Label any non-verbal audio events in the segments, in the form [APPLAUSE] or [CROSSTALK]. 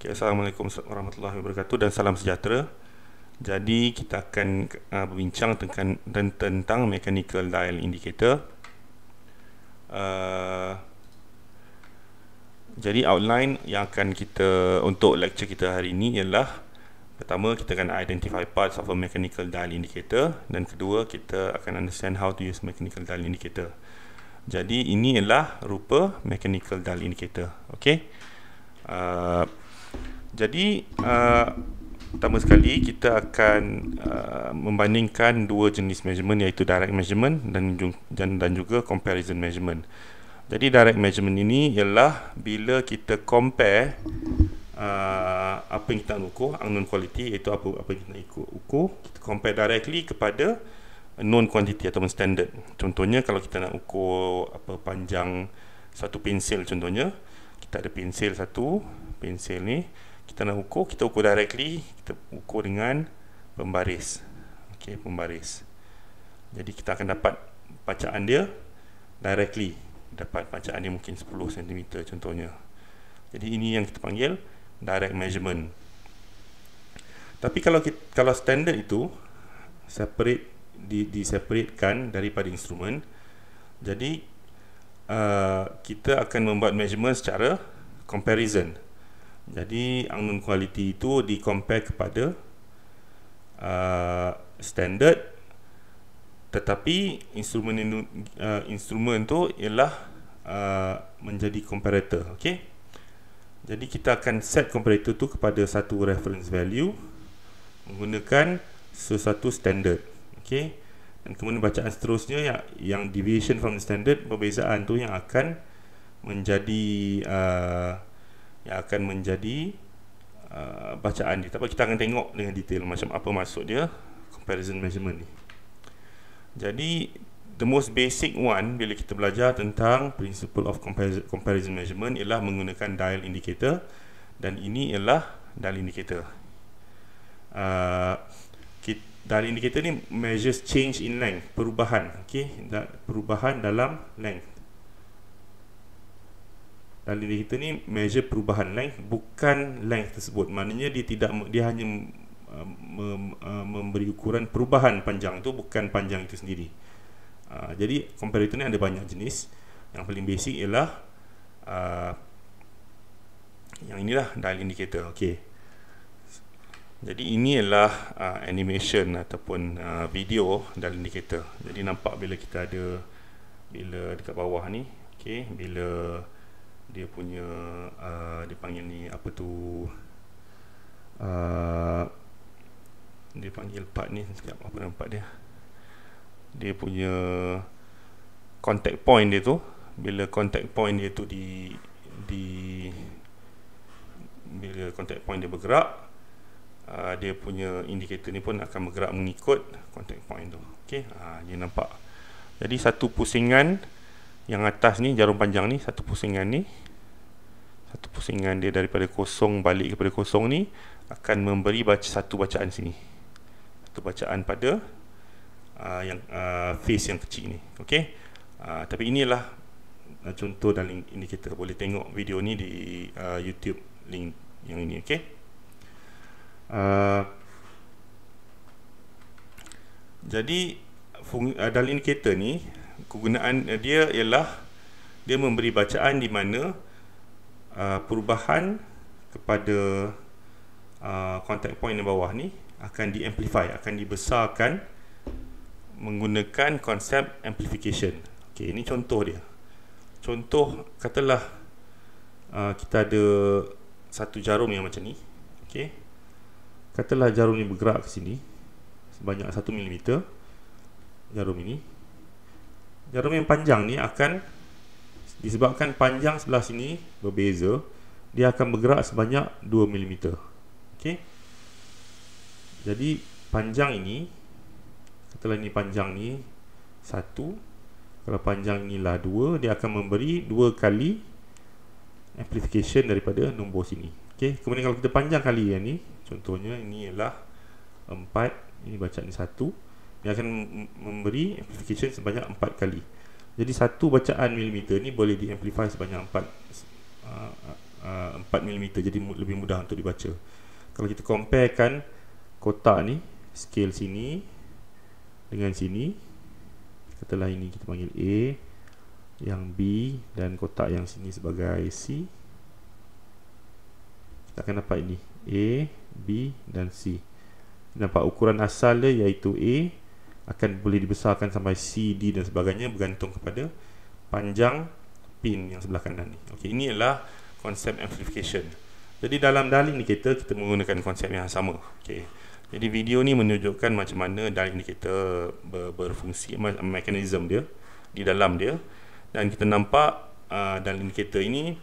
Okay, Assalamualaikum warahmatullahi wabarakatuh dan salam sejahtera. Jadi kita akan uh, berbincang tentang tentang mechanical dial indicator. Uh, jadi outline yang akan kita untuk lecture kita hari ini ialah pertama kita akan identify parts of a mechanical dial indicator dan kedua kita akan understand how to use mechanical dial indicator. Jadi ini ialah rupa mechanical dial indicator. Okay. Uh, jadi uh, pertama sekali kita akan uh, membandingkan dua jenis measurement iaitu direct measurement dan dan dan juga comparison measurement. Jadi direct measurement ini ialah bila kita compare uh, apa yang kita nak ukur, unknown quality iaitu apa apa yang kita nak ukur, kita compare directly kepada known quantity atau standard. Contohnya kalau kita nak ukur apa panjang satu pensil contohnya, kita ada pensil satu, pensil ni kita nak ukur kita ukur directly kita ukur dengan pembaris okey pembaris jadi kita akan dapat bacaan dia directly dapat bacaan dia mungkin 10 cm contohnya jadi ini yang kita panggil direct measurement tapi kalau kita, kalau standard itu separate di diseparatekan daripada instrumen jadi uh, kita akan membuat measurement secara comparison jadi unknown quality itu di compare kepada uh, standard tetapi instrumen in, uh, instrumen tu ialah uh, menjadi comparator okey jadi kita akan set comparator tu kepada satu reference value menggunakan sesuatu standard okey dan kemudian bacaan seterusnya yang yang deviation from the standard perbezaan tu yang akan menjadi uh, yang akan menjadi uh, bacaan dia. Tapi kita akan tengok dengan detail macam apa maksud dia comparison measurement ni. Jadi the most basic one bila kita belajar tentang principle of comparison measurement ialah menggunakan dial indicator dan ini ialah dial indicator. Uh, dial indicator ni measures change in length, perubahan, okay? perubahan dalam length dan diri kita ni measure perubahan length bukan length tersebut maknanya dia tidak dia hanya uh, uh, memberi ukuran perubahan panjang tu bukan panjang itu sendiri uh, jadi comparator ni ada banyak jenis yang paling basic ialah yang inilah dial indicator okey jadi ini ialah uh, animation ataupun uh, video dial indicator jadi nampak bila kita ada bila dekat bawah ni okey bila dia punya uh, dia panggil ni apa tu uh, dia panggil part ni sekejap apa nama part dia dia punya contact point dia tu bila contact point dia tu di di bila contact point dia bergerak uh, dia punya indikator ni pun akan bergerak mengikut contact point tu okey uh, dia nampak jadi satu pusingan yang atas ni jarum panjang ni satu pusingan ni satu pusingan dia daripada kosong balik kepada kosong ni akan memberi baca, satu bacaan sini satu bacaan pada uh, yang uh, face yang kecil ni ok uh, tapi inilah uh, contoh dan link ini kita boleh tengok video ni di uh, youtube link yang ini ok uh, jadi fung, uh, dalam indicator ni kegunaan eh, dia ialah dia memberi bacaan di mana uh, perubahan kepada uh, contact point di bawah ni akan diamplify akan dibesarkan menggunakan konsep amplification. Okey, ini contoh dia. Contoh katalah uh, kita ada satu jarum yang macam ni. Okey. Katalah jarum ni bergerak ke sini sebanyak 1 mm jarum ini jarum yang panjang ni akan disebabkan panjang sebelah sini berbeza dia akan bergerak sebanyak 2 mm. Okey. Jadi panjang ini katalah ini panjang ni 1 kalau panjang ni lah 2 dia akan memberi 2 kali amplification daripada nombor sini. Okey, kemudian kalau kita panjang kali yang ni contohnya ini ialah 4 ini bacaan ni yang akan memberi amplification sebanyak 4 kali jadi satu bacaan milimeter ni boleh diamplify sebanyak 4 4 milimeter jadi lebih mudah untuk dibaca kalau kita comparekan kotak ni scale sini dengan sini katalah ini kita panggil A yang B dan kotak yang sini sebagai C kita akan dapat ini A, B dan C nampak ukuran asal dia iaitu A akan boleh dibesarkan sampai CD dan sebagainya bergantung kepada panjang pin yang sebelah kanan ni. Okey, ini adalah konsep amplification. Jadi dalam dial indicator kita menggunakan konsep yang sama. Okey. Jadi video ni menunjukkan macam mana dial indicator ber- berfungsi mekanisme dia di dalam dia dan kita nampak uh, dial indicator ini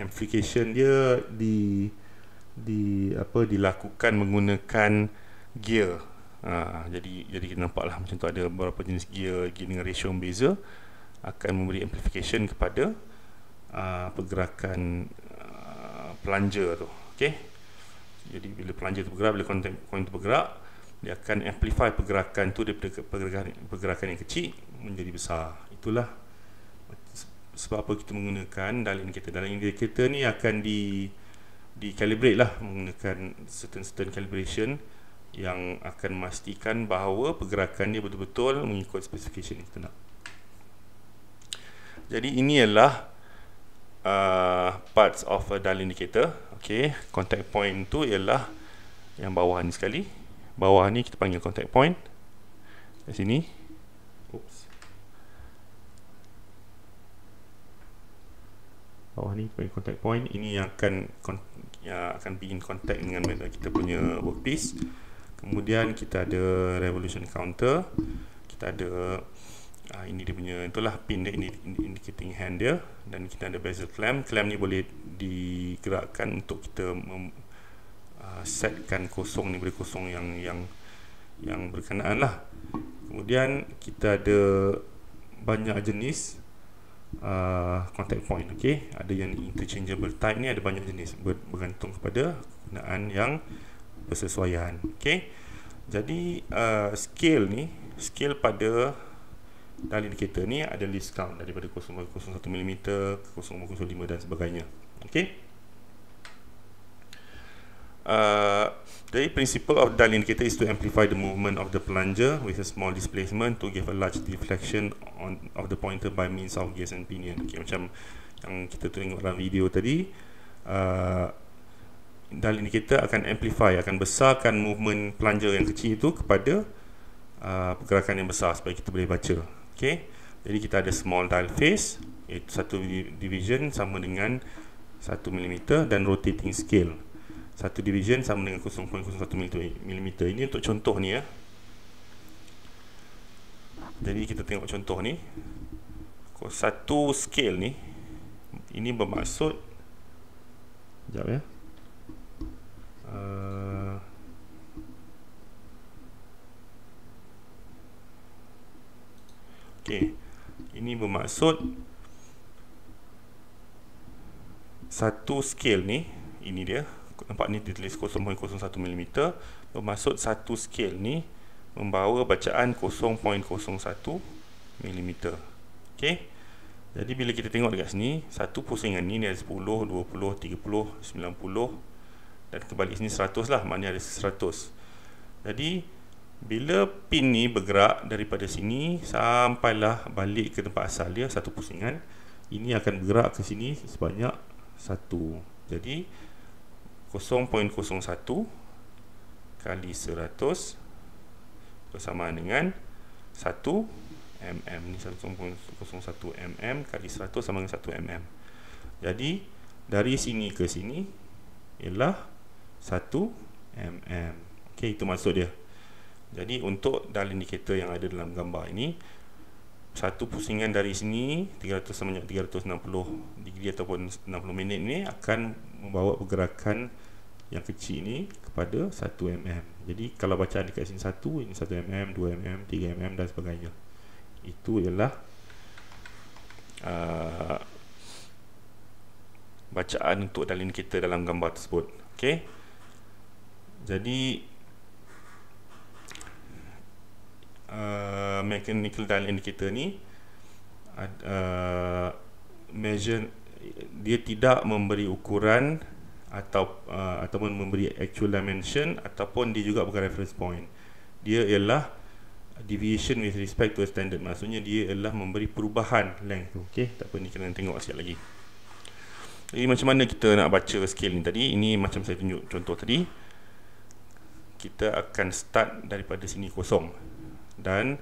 amplification dia di di apa dilakukan menggunakan gear Ah, jadi jadi kita nampak lah macam tu ada beberapa jenis gear, gear dengan ratio yang beza akan memberi amplification kepada uh, pergerakan uh, plunger tu okay? jadi bila plunger tu bergerak, bila coin tu bergerak dia akan amplify pergerakan tu daripada pergerakan, pergerakan yang kecil menjadi besar itulah sebab apa kita menggunakan dalam kita. dalam indicator ni akan di di calibrate lah menggunakan certain certain calibration yang akan memastikan bahawa pergerakan dia betul-betul mengikut spesifikasi nak. Jadi ini ialah uh, parts of a dial indicator. Okay, contact point tu ialah yang bawah ni sekali. Bawah ni kita panggil contact point. Di sini. Oops. Bawah ni panggil contact point. Ini yang akan yang akan be in contact dengan kita punya workpiece kemudian kita ada revolution counter kita ada uh, ini dia punya itulah pin dia ini indicating hand dia dan kita ada bezel clamp clamp ni boleh digerakkan untuk kita mem, uh, setkan kosong ni boleh kosong yang yang yang berkenaan lah kemudian kita ada banyak jenis Uh, contact point okay? ada yang interchangeable type ni ada banyak jenis bergantung kepada kegunaan yang persesuaian. Okey. Jadi uh, scale ni, scale pada dalil kita ni ada least count daripada 0.01 mm, 0.05 dan sebagainya. Okey. Uh, the principle of dial indicator is to amplify the movement of the plunger with a small displacement to give a large deflection on of the pointer by means of gears and pinion. Okay, macam yang kita tengok dalam video tadi, uh, ini kita akan amplify akan besarkan movement plunger yang kecil itu kepada uh, pergerakan yang besar supaya kita boleh baca okey jadi kita ada small dial face iaitu satu division sama dengan 1 mm dan rotating scale satu division sama dengan 0.01 mm ini untuk contoh ni ya jadi kita tengok contoh ni satu scale ni ini bermaksud sekejap ya Eh, okey. Ini bermaksud satu scale ni, ini dia. Nampak ni ditulis 0.01 mm. Bermaksud satu scale ni membawa bacaan 0.01 mm. Okey. Jadi bila kita tengok dekat sini, satu pusingan ni dia 10, 20, 30, 90, dan terbalik sini 100 lah maknanya ada 100 jadi bila pin ni bergerak daripada sini sampailah balik ke tempat asal dia satu pusingan ini akan bergerak ke sini sebanyak satu. jadi 0.01 kali 100 bersamaan dengan 1 mm ni 0.01 mm kali 100 sama dengan 1 mm jadi dari sini ke sini ialah 0.01 1 mm ok itu maksud dia jadi untuk dial indikator yang ada dalam gambar ini satu pusingan dari sini 300 sama 360 degree ataupun 60 minit ni akan membawa pergerakan yang kecil ni kepada 1 mm. Jadi kalau baca dekat sini 1 ini 1 mm, 2 mm, 3 mm dan sebagainya. Itu ialah uh, bacaan untuk dalil kita dalam gambar tersebut. Okey jadi uh, mechanical dial indicator ni uh, measure dia tidak memberi ukuran atau uh, ataupun memberi actual dimension ataupun dia juga bukan reference point dia ialah deviation with respect to a standard maksudnya dia ialah memberi perubahan length okey tak apa ni kena tengok sekali lagi jadi macam mana kita nak baca scale ni tadi ini macam saya tunjuk contoh tadi kita akan start daripada sini kosong dan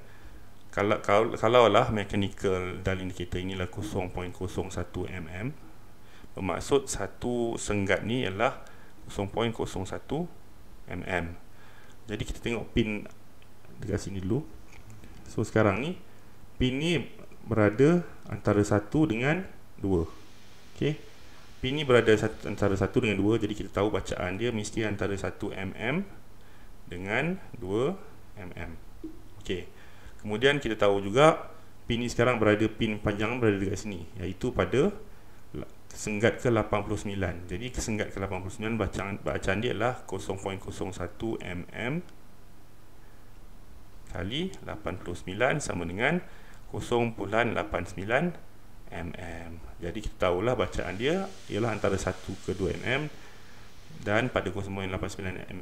kalau kalau kalaulah mechanical dial indicator inilah 0.01 mm bermaksud satu senggat ni ialah 0.01 mm jadi kita tengok pin dekat sini dulu so sekarang ni pin ni berada antara 1 dengan 2 okey pin ni berada antara 1 dengan 2 jadi kita tahu bacaan dia mesti antara 1 mm dengan 2mm Okey. kemudian kita tahu juga pin ni sekarang berada pin panjang berada dekat sini iaitu pada kesenggat ke 89 jadi kesenggat ke 89 bacaan, bacaan dia adalah 0.01mm kali 89 sama dengan 0.89mm jadi kita tahulah bacaan dia ialah antara 1 ke 2mm dan pada 0.89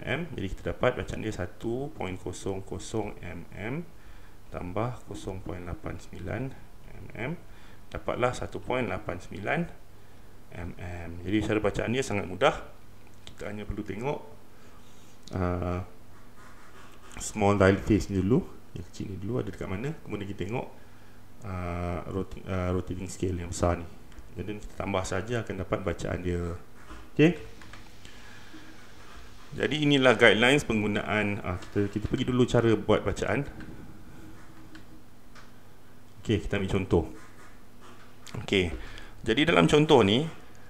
mm jadi kita dapat bacaan dia 1.00 mm tambah 0.89 mm dapatlah 1.89 mm jadi cara bacaan dia sangat mudah kita hanya perlu tengok uh, small dial face ni dulu yang kecil ni dulu ada dekat mana kemudian kita tengok uh, rotating, uh, rotating scale yang besar ni jadi kita tambah saja akan dapat bacaan dia okey jadi inilah guidelines penggunaan ah, kita, kita pergi dulu cara buat bacaan Okey, kita ambil contoh Okey, jadi dalam contoh ni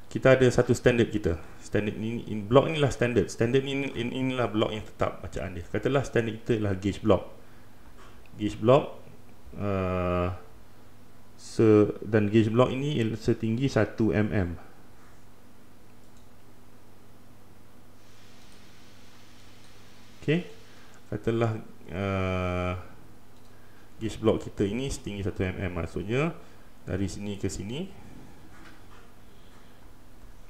Kita ada satu standard kita Standard ni, in block ni lah standard Standard ni, in, inilah block yang tetap bacaan dia Katalah standard kita ialah gauge block Gauge block uh, se, Dan gauge block ini setinggi 1 mm Okey. Katalah uh, gauge block kita ini setinggi 1 mm maksudnya dari sini ke sini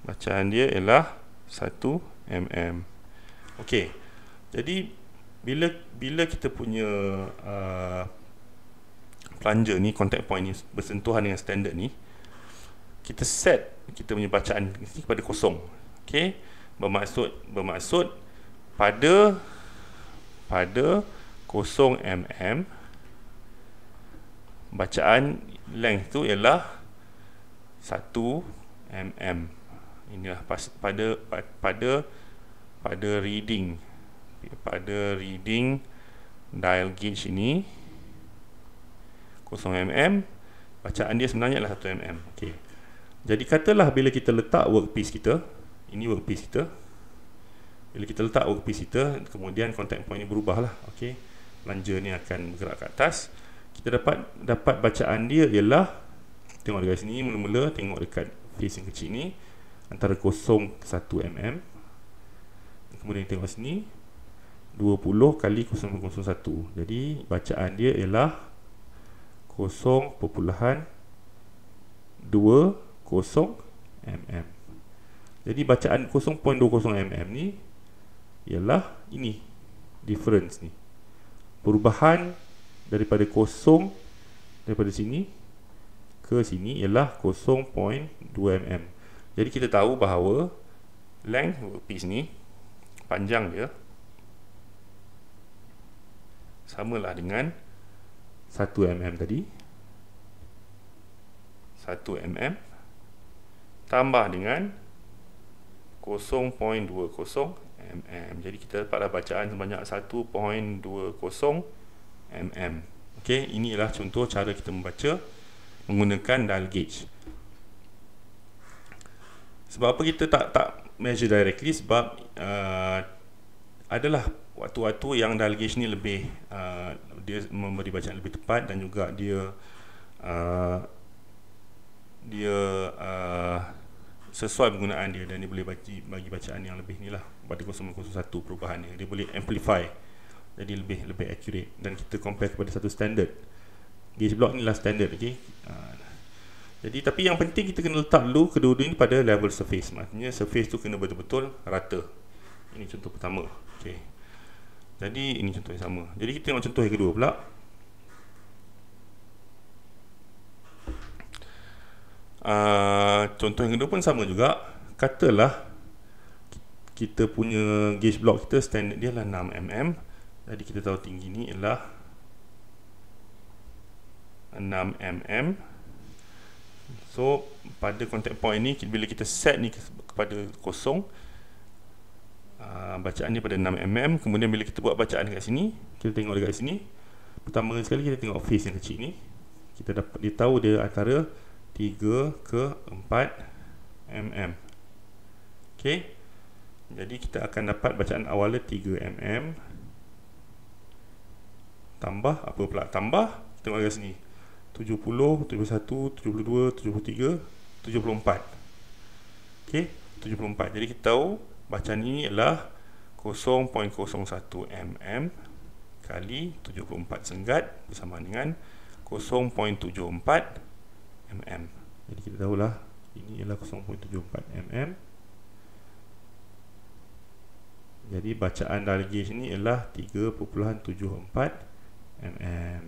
bacaan dia ialah 1 mm. Okey. Jadi bila bila kita punya uh, plunger ni contact point ni bersentuhan dengan standard ni kita set kita punya bacaan ni kepada kosong okey bermaksud bermaksud pada pada 0mm bacaan length tu ialah 1mm inilah pada pada pada reading pada reading dial gauge ini 0mm bacaan dia sebenarnya ialah 1mm okey jadi katalah bila kita letak workpiece kita ini workpiece kita bila kita letak workpiece kita kemudian contact point ni berubah lah okay. lanja ni akan bergerak ke atas kita dapat dapat bacaan dia ialah tengok dekat sini mula-mula tengok dekat face yang kecil ni antara 0 1 mm kemudian tengok sini 20 kali 0.01 jadi bacaan dia ialah 0.20 mm jadi bacaan 0.20 mm ni ialah ini difference ni perubahan daripada kosong daripada sini ke sini ialah 0.2 mm jadi kita tahu bahawa length piece ni panjang dia sama lah dengan 1 mm tadi 1 mm tambah dengan 0.20 mm. Jadi kita dapatlah bacaan sebanyak 1.20 mm. Okey, ini ialah contoh cara kita membaca menggunakan dial gauge. Sebab apa kita tak tak measure directly sebab uh, adalah waktu-waktu yang dial gauge ni lebih uh, dia memberi bacaan lebih tepat dan juga dia uh, sesuai penggunaan dia dan dia boleh bagi, bagi bacaan yang lebih ni lah pada 0.01 perubahan dia dia boleh amplify jadi lebih lebih accurate dan kita compare kepada satu standard gauge block ni lah standard okay? ha. Ah. jadi tapi yang penting kita kena letak dulu kedua-dua ni pada level surface maknanya surface tu kena betul-betul rata ini contoh pertama okay. jadi ini contoh yang sama jadi kita tengok contoh yang kedua pula Ah, contoh yang kedua pun sama juga katalah kita punya gauge block kita standard dia lah 6mm jadi kita tahu tinggi ni ialah 6mm so pada contact point ni bila kita set ni kepada kosong ah, bacaan dia pada 6mm kemudian bila kita buat bacaan dekat sini kita tengok dekat sini pertama sekali kita tengok face yang kecil ni kita dapat dia tahu dia antara 3 ke 4 mm ok jadi kita akan dapat bacaan awalnya 3 mm tambah apa pula tambah kita tengok dari sini 70, 71, 72, 73, 74 ok 74 jadi kita tahu bacaan ini ialah 0.01 mm kali 74 senggat bersama dengan 0.74 mm mm. Jadi kita tahulah ini ialah 0.74 mm. Jadi bacaan dial gauge ini ialah 3.74 mm.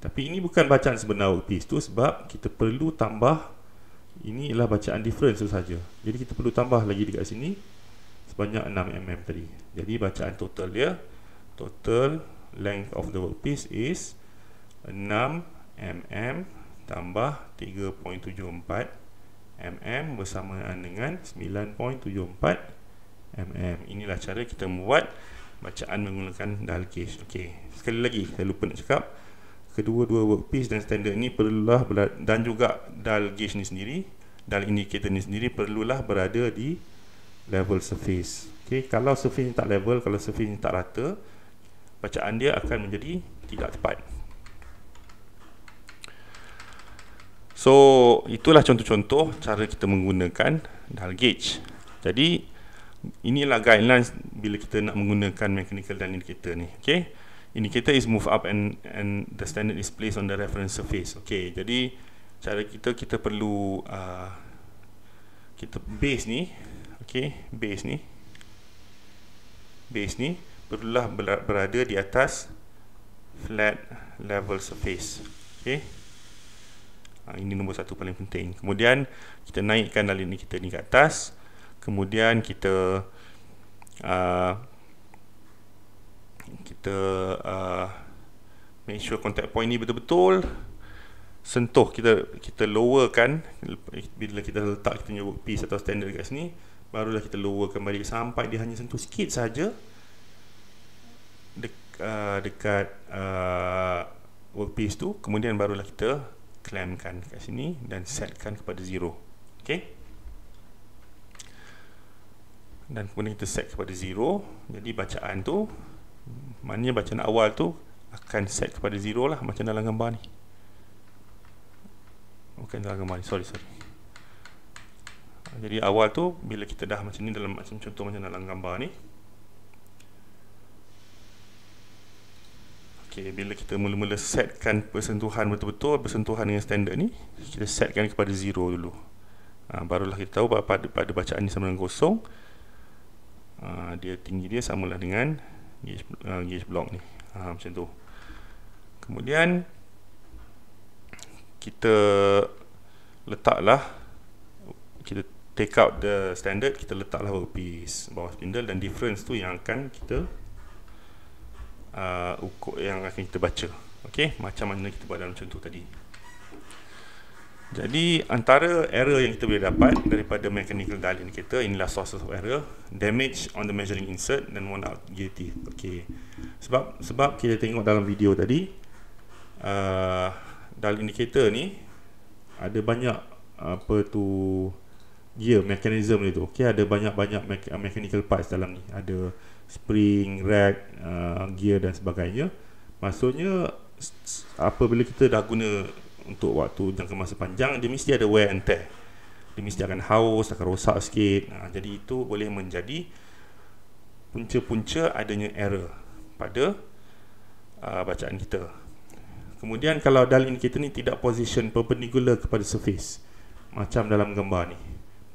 Tapi ini bukan bacaan sebenar waktu tu sebab kita perlu tambah ini ialah bacaan difference saja. Jadi kita perlu tambah lagi dekat sini sebanyak 6 mm tadi. Jadi bacaan total dia total length of the workpiece is 6 mm tambah 3.74 mm bersamaan dengan 9.74 mm inilah cara kita membuat bacaan menggunakan dal case okey sekali lagi saya lupa nak cakap kedua-dua workpiece dan standard ni perlulah dan juga dal gauge ni sendiri dal indicator ni sendiri perlulah berada di level surface okey kalau surface ni tak level kalau surface ni tak rata bacaan dia akan menjadi tidak tepat So itulah contoh-contoh cara kita menggunakan dial gauge. Jadi inilah guidelines bila kita nak menggunakan mechanical dial indicator ni. Okay. Indicator is move up and and the standard is placed on the reference surface. Okay. Jadi cara kita kita perlu uh, kita base ni. Okay. Base ni. Base ni perlulah berada di atas flat level surface. Okay. Ha, ini nombor satu paling penting kemudian kita naikkan dalil ni kita ni ke atas kemudian kita uh, kita uh, make sure contact point ni betul-betul sentuh kita kita lowerkan bila kita letak kita punya workpiece atau standard kat sini barulah kita lowerkan balik sampai dia hanya sentuh sikit saja dek, uh, dekat uh, workpiece tu kemudian barulah kita clampkan kat sini dan setkan kepada zero, ok dan kemudian kita set kepada zero, jadi bacaan tu maknanya bacaan awal tu akan set kepada 0 lah macam dalam gambar ni bukan dalam gambar ni sorry sorry jadi awal tu bila kita dah macam ni dalam macam contoh macam dalam gambar ni Okay, bila kita mula-mula setkan persentuhan betul-betul persentuhan dengan standard ni kita setkan kepada zero dulu ha, barulah kita tahu pada, pada bacaan ni sama dengan kosong ha, dia tinggi dia samalah dengan gauge, ah, gauge block ni ha, macam tu kemudian kita letaklah kita take out the standard kita letaklah piece bawah spindle dan difference tu yang akan kita uh, ukur yang akan kita baca. Okey, macam mana kita buat dalam contoh tadi. Jadi antara error yang kita boleh dapat daripada mechanical dial indicator inilah sources of error, damage on the measuring insert dan worn out GT. Okey. Sebab sebab kita tengok dalam video tadi uh, dial indicator ni ada banyak uh, apa tu gear mechanism dia tu. Okey, ada banyak-banyak mechanical parts dalam ni. Ada spring, rack, uh, gear dan sebagainya. Maksudnya apabila kita dah guna untuk waktu jangka masa panjang dia mesti ada wear and tear. Dia mesti akan haus, akan rosak sikit. Uh, jadi itu boleh menjadi punca-punca adanya error pada uh, bacaan kita. Kemudian kalau dial indicator ni tidak position perpendicular kepada surface macam dalam gambar ni.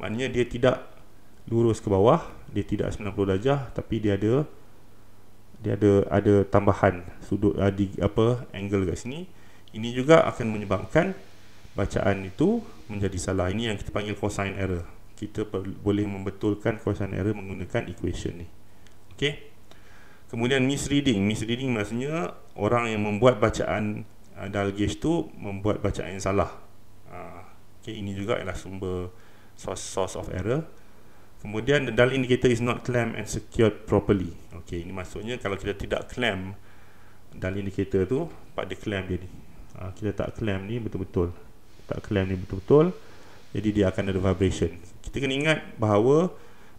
Maknanya dia tidak lurus ke bawah dia tidak 90 darjah tapi dia ada dia ada ada tambahan sudut uh, di, apa angle kat sini ini juga akan menyebabkan bacaan itu menjadi salah ini yang kita panggil cosine error kita boleh membetulkan cosine error menggunakan equation ni okey kemudian misreading misreading maksudnya orang yang membuat bacaan uh, ah, dal gauge tu membuat bacaan yang salah uh, okey ini juga ialah sumber source, source of error Kemudian the dull indicator is not clamped and secured properly. Okey, ini maksudnya kalau kita tidak clamp dull indicator tu pada clamp dia ha, ni. Uh, kita tak clamp ni betul-betul. Tak clamp ni betul-betul. Jadi dia akan ada vibration. Kita kena ingat bahawa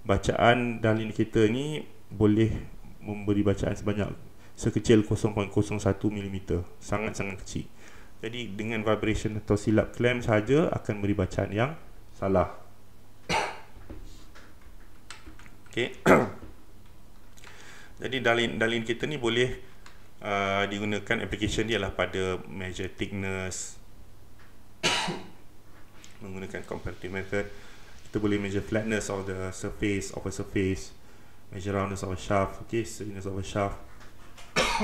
bacaan dull indicator ni boleh memberi bacaan sebanyak sekecil 0.01 mm. Sangat-sangat kecil. Jadi dengan vibration atau silap clamp saja akan beri bacaan yang salah. Okey. [COUGHS] Jadi dalin dalin kita ni boleh uh, digunakan application dia lah pada measure thickness [COUGHS] menggunakan comparative method kita boleh measure flatness of the surface of a surface measure roundness of a shaft okay thickness of a shaft [COUGHS]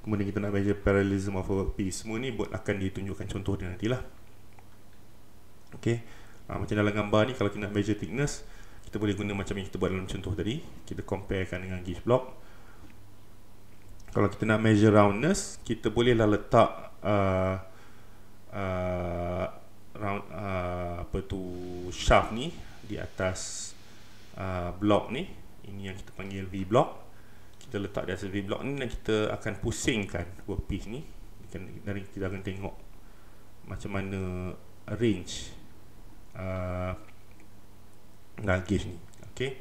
kemudian kita nak measure parallelism of a piece semua ni buat akan ditunjukkan contoh dia nantilah okay uh, ah, macam dalam gambar ni kalau kita nak measure thickness kita boleh guna macam yang kita buat dalam contoh tadi kita comparekan dengan gauge block kalau kita nak measure roundness kita bolehlah letak uh, uh, round uh, apa tu shaft ni di atas uh, block ni ini yang kita panggil V block kita letak di atas V block ni dan kita akan pusingkan workpiece ni dari kita akan tengok macam mana range uh, luggage ni okey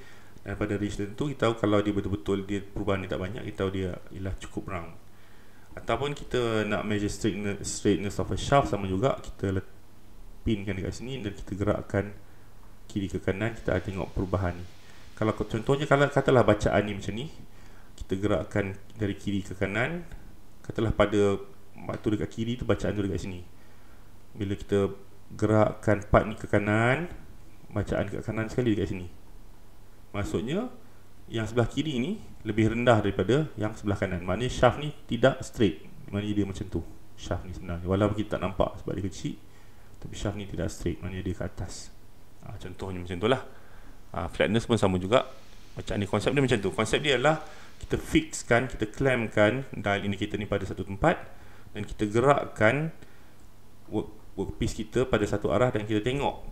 dan pada resistance tu kita tahu kalau dia betul-betul dia perubahan dia tak banyak kita tahu dia ialah cukup round ataupun kita nak measure straightness, straightness of a shaft sama juga kita pinkan dekat sini dan kita gerakkan kiri ke kanan kita akan tengok perubahan ni kalau contohnya kalau katalah bacaan ni macam ni kita gerakkan dari kiri ke kanan katalah pada waktu dekat kiri tu bacaan tu dekat sini bila kita gerakkan part ni ke kanan bacaan kat kanan sekali dekat sini. Maksudnya yang sebelah kiri ni lebih rendah daripada yang sebelah kanan. Maknanya shaft ni tidak straight. Maknanya dia macam tu. Shaft ni sebenarnya walaupun kita tak nampak sebab dia kecil tapi shaft ni tidak straight. Maknanya dia ke atas. Ha, contohnya macam itulah. Ha, flatness pun sama juga. Macam ni konsep dia macam tu. Konsep dia adalah kita fixkan, kita clampkan dial indicator ni pada satu tempat dan kita gerakkan work, workpiece kita pada satu arah dan kita tengok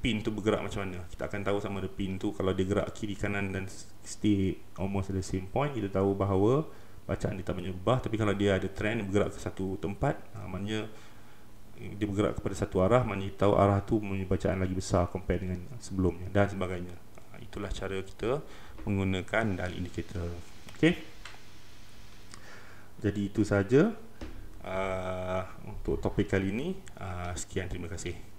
pin tu bergerak macam mana kita akan tahu sama ada pin tu kalau dia gerak kiri kanan dan stay almost at the same point kita tahu bahawa bacaan dia tak banyak berubah tapi kalau dia ada trend bergerak ke satu tempat ha, maknanya eh, dia bergerak kepada satu arah maknanya kita tahu arah tu mempunyai bacaan lagi besar compare dengan sebelumnya dan sebagainya ha, itulah cara kita menggunakan dial indikator ok jadi itu sahaja uh, untuk topik kali ini uh, sekian terima kasih